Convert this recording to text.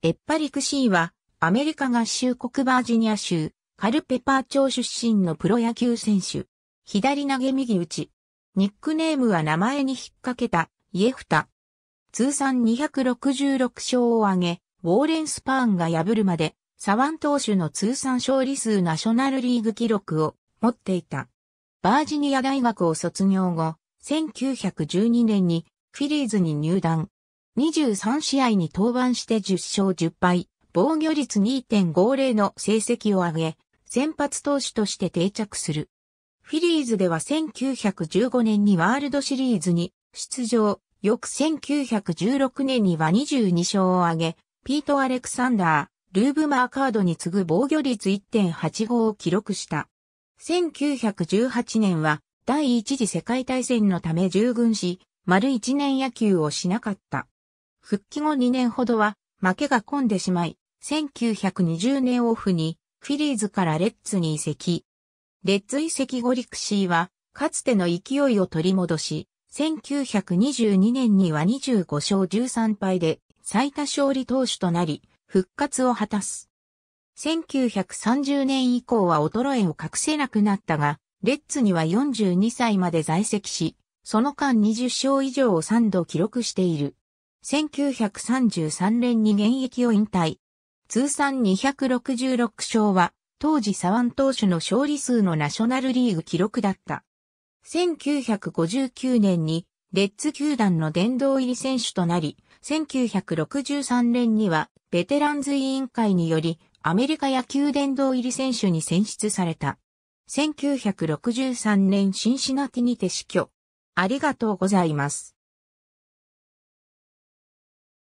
エッパリクシーは、アメリカ合衆国バージニア州、カルペパー町出身のプロ野球選手。左投げ右打ち。ニックネームは名前に引っ掛けた、イエフタ。通算266勝を挙げ、ウォーレン・スパーンが破るまで、サワン投手の通算勝利数ナショナルリーグ記録を持っていた。バージニア大学を卒業後、1912年にフィリーズに入団。23試合に登板して10勝10敗、防御率2.50の成績を上げ、先発投手として定着する。フィリーズでは1915年にワールドシリーズに出場、翌1916年には22勝を挙げ、ピート・アレクサンダー、ルーブ・マーカードに次ぐ防御率1.85を記録した。1918年は第一次世界大戦のため従軍し、丸一年野球をしなかった。復帰後2年ほどは負けが込んでしまい、1920年オフにフィリーズからレッツに移籍。レッツ移籍後リクシーは、かつての勢いを取り戻し、1922年には25勝13敗で最多勝利投手となり、復活を果たす。1930年以降は衰えを隠せなくなったが、レッツには42歳まで在籍し、その間20勝以上を3度記録している。1933年に現役を引退。通算266勝は、当時左腕投手の勝利数のナショナルリーグ記録だった。1959年に、レッツ球団の殿堂入り選手となり、1963年には、ベテランズ委員会により、アメリカ野球殿堂入り選手に選出された。1963年シンシナティにて死去。ありがとうございます。